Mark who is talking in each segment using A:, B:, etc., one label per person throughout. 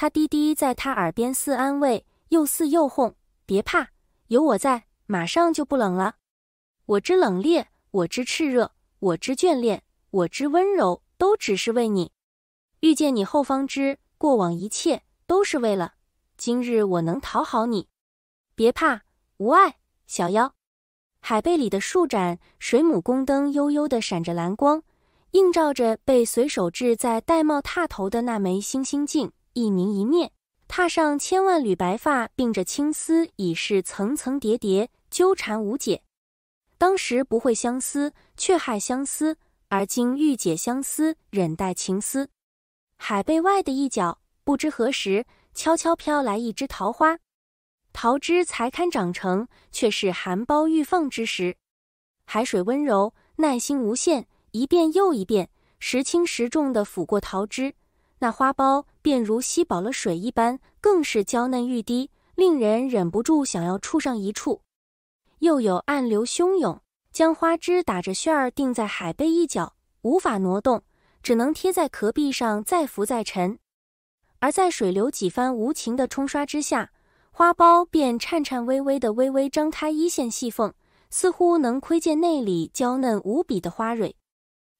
A: 他滴滴在他耳边，似安慰，又似诱哄。别怕，有我在，马上就不冷了。我之冷冽，我之炽热，我之眷恋，我之温柔，都只是为你。遇见你后方知，过往一切都是为了今日我能讨好你。别怕，无碍，小妖。海贝里的数盏水母宫灯悠悠地闪着蓝光，映照着被随手掷在玳瑁榻头的那枚星星镜。一明一灭，踏上千万缕白发，并着青丝，已是层层叠叠，纠缠无解。当时不会相思，却害相思；而今欲解相思，忍带情思。海贝外的一角，不知何时悄悄飘来一枝桃花。桃枝才堪长成，却是含苞欲放之时。海水温柔，耐心无限，一遍又一遍，时轻时重地抚过桃枝。那花苞便如吸饱了水一般，更是娇嫩欲滴，令人忍不住想要触上一处。又有暗流汹涌，将花枝打着旋儿定在海贝一角，无法挪动，只能贴在壳壁上再浮再沉。而在水流几番无情的冲刷之下，花苞便颤颤巍巍的微微张开一线细缝，似乎能窥见内里娇嫩无比的花蕊。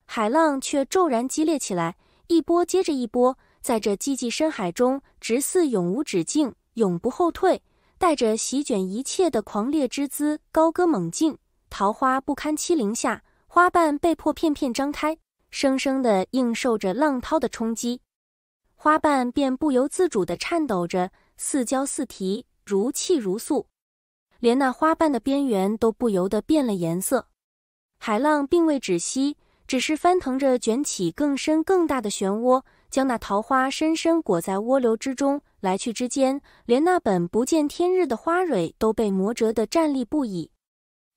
A: 海浪却骤然激烈起来。一波接着一波，在这寂寂深海中，直似永无止境，永不后退，带着席卷一切的狂烈之姿，高歌猛进。桃花不堪欺凌下，花瓣被迫片片张开，生生的应受着浪涛的冲击，花瓣便不由自主的颤抖着，似胶似提，如泣如诉，连那花瓣的边缘都不由得变了颜色。海浪并未止息。只是翻腾着，卷起更深更大的漩涡，将那桃花深深裹在涡流之中。来去之间，连那本不见天日的花蕊都被磨折得站立不已。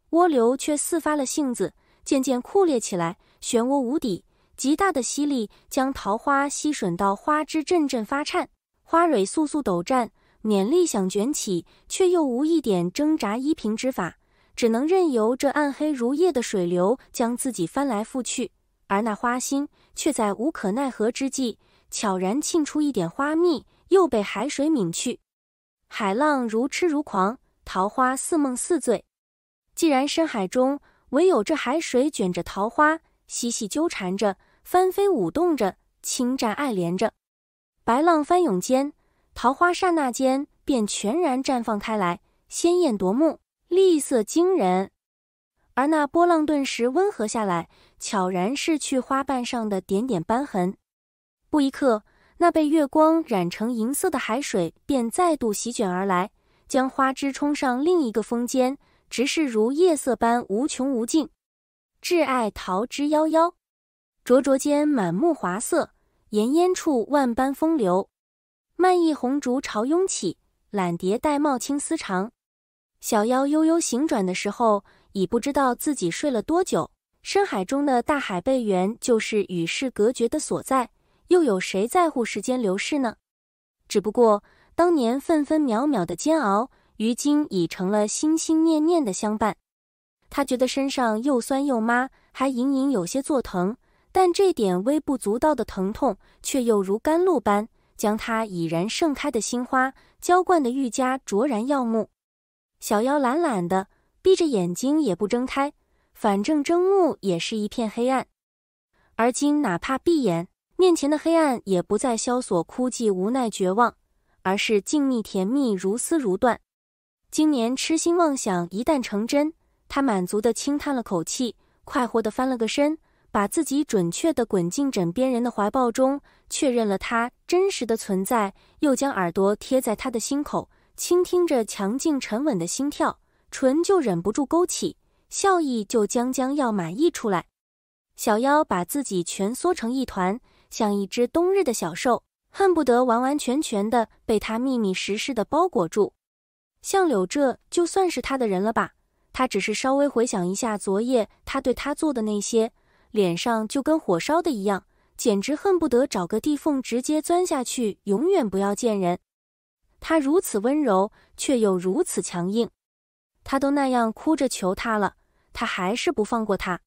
A: 涡流却似发了性子，渐渐酷烈起来。漩涡无底，极大的吸力将桃花吸吮到花枝阵阵发颤，花蕊簌簌抖颤，勉力想卷起，却又无一点挣扎依凭之法。只能任由这暗黑如夜的水流将自己翻来覆去，而那花心却在无可奈何之际，悄然沁出一点花蜜，又被海水泯去。海浪如痴如狂，桃花似梦似醉。既然深海中唯有这海水卷着桃花，嬉戏纠缠着，翻飞舞动着，侵占爱怜着，白浪翻涌间，桃花刹那间便全然绽放开来，鲜艳夺目。丽色惊人，而那波浪顿时温和下来，悄然拭去花瓣上的点点斑痕。不一刻，那被月光染成银色的海水便再度席卷而来，将花枝冲上另一个峰尖，直视如夜色般无穷无尽。挚爱桃之夭夭，灼灼间满目华色，炎烟处万般风流。漫溢红烛潮涌起，懒蝶戴帽青丝长。小妖悠悠醒转的时候，已不知道自己睡了多久。深海中的大海贝园就是与世隔绝的所在，又有谁在乎时间流逝呢？只不过当年分分秒秒的煎熬，于今已成了心心念念的相伴。他觉得身上又酸又麻，还隐隐有些作疼，但这点微不足道的疼痛，却又如甘露般将他已然盛开的心花浇灌的愈加灼然耀目。小妖懒懒的，闭着眼睛也不睁开，反正睁目也是一片黑暗。而今哪怕闭眼，面前的黑暗也不再萧索、枯寂、无奈、绝望，而是静谧、甜蜜，如丝如缎。今年痴心妄想一旦成真，他满足的轻叹了口气，快活的翻了个身，把自己准确的滚进枕边人的怀抱中，确认了他真实的存在，又将耳朵贴在他的心口。倾听着强劲沉稳的心跳，唇就忍不住勾起笑意，就将将要满溢出来。小妖把自己蜷缩成一团，像一只冬日的小兽，恨不得完完全全的被他密密实实的包裹住。相柳这就算是他的人了吧？他只是稍微回想一下昨夜他对他做的那些，脸上就跟火烧的一样，简直恨不得找个地缝直接钻下去，永远不要见人。他如此温柔，却又如此强硬。他都那样哭着求他了，他还是不放过他。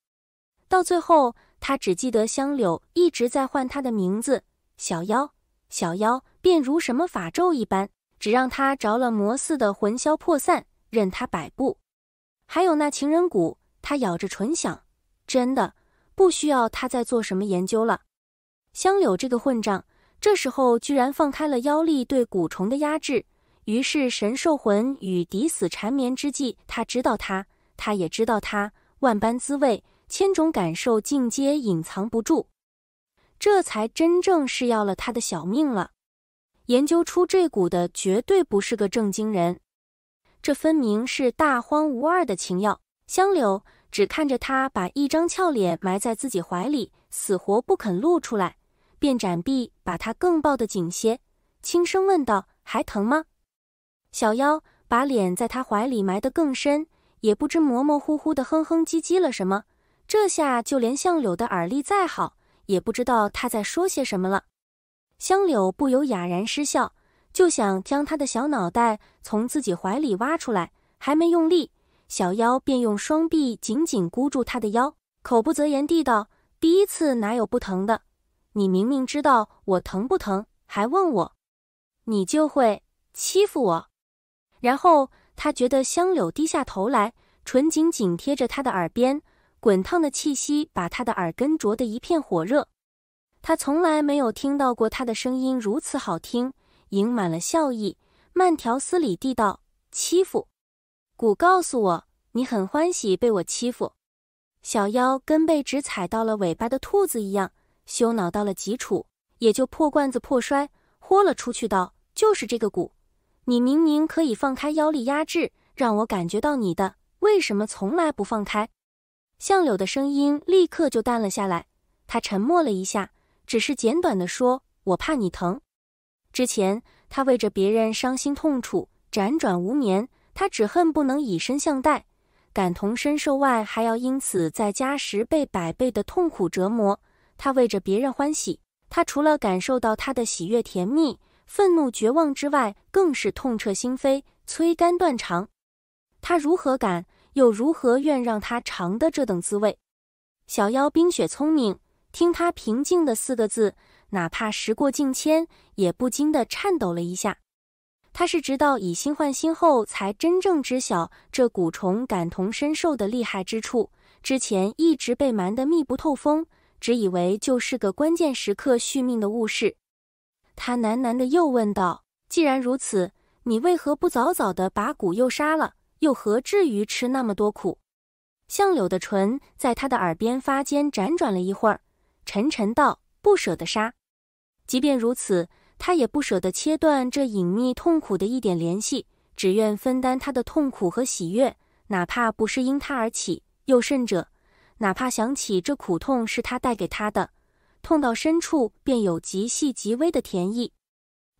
A: 到最后，他只记得香柳一直在唤他的名字“小妖，小妖”，便如什么法咒一般，只让他着了魔似的魂消魄散，任他摆布。还有那情人谷，他咬着唇想：真的不需要他再做什么研究了。香柳这个混账！这时候居然放开了妖力对蛊虫的压制，于是神兽魂与敌死缠绵之际，他知道他，他也知道他，万般滋味，千种感受尽皆隐藏不住，这才真正是要了他的小命了。研究出这蛊的绝对不是个正经人，这分明是大荒无二的情药。香柳只看着他把一张俏脸埋在自己怀里，死活不肯露出来。便展臂把他更抱得紧些，轻声问道：“还疼吗？”小妖把脸在他怀里埋得更深，也不知模模糊糊的哼哼唧唧了什么。这下就连相柳的耳力再好，也不知道他在说些什么了。香柳不由哑然失笑，就想将他的小脑袋从自己怀里挖出来，还没用力，小妖便用双臂紧紧箍住他的腰，口不择言地道：“第一次哪有不疼的？”你明明知道我疼不疼，还问我，你就会欺负我。然后他觉得香柳低下头来，唇紧紧贴着他的耳边，滚烫的气息把他的耳根灼得一片火热。他从来没有听到过他的声音如此好听，盈满了笑意，慢条斯理地道：“欺负，古告诉我，你很欢喜被我欺负。”小妖跟被只踩到了尾巴的兔子一样。羞恼到了极处，也就破罐子破摔，豁了出去道：“就是这个蛊，你明明可以放开腰力压制，让我感觉到你的，为什么从来不放开？”相柳的声音立刻就淡了下来。他沉默了一下，只是简短地说：“我怕你疼。”之前他为着别人伤心痛楚，辗转无眠，他只恨不能以身相待，感同身受外，还要因此在加时被百倍的痛苦折磨。他为着别人欢喜，他除了感受到他的喜悦、甜蜜、愤怒、绝望之外，更是痛彻心扉、摧肝断肠。他如何敢，又如何愿让他尝的这等滋味？小妖冰雪聪明，听他平静的四个字，哪怕时过境迁，也不禁的颤抖了一下。他是直到以心换心后，才真正知晓这蛊虫感同身受的厉害之处。之前一直被瞒得密不透风。只以为就是个关键时刻续命的物事，他喃喃的又问道：“既然如此，你为何不早早的把蛊又杀了？又何至于吃那么多苦？”相柳的唇在他的耳边发尖辗转了一会儿，沉沉道：“不舍得杀。即便如此，他也不舍得切断这隐秘痛苦的一点联系，只愿分担他的痛苦和喜悦，哪怕不是因他而起，又甚者。”哪怕想起这苦痛是他带给他的，痛到深处便有极细极微的甜意。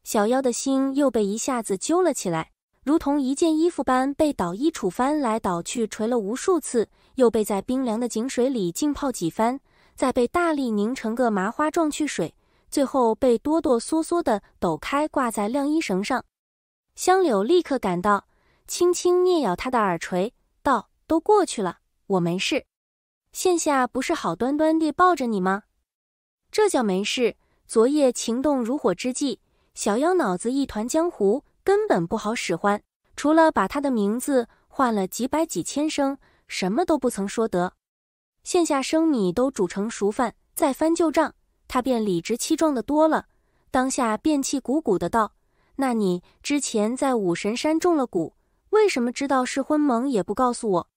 A: 小妖的心又被一下子揪了起来，如同一件衣服般被倒衣杵翻来倒去，捶了无数次，又被在冰凉的井水里浸泡几番，再被大力拧成个麻花状去水，最后被哆哆嗦嗦的抖开挂在晾衣绳上。香柳立刻赶到，轻轻捏咬他的耳垂，道：“都过去了，我没事。”线下不是好端端地抱着你吗？这叫没事。昨夜情动如火之际，小妖脑子一团浆糊，根本不好使唤。除了把他的名字换了几百几千声，什么都不曾说得。线下生米都煮成熟饭，再翻旧账，他便理直气壮的多了。当下便气鼓鼓的道：“那你之前在武神山中了蛊，为什么知道是昏蒙也不告诉我？”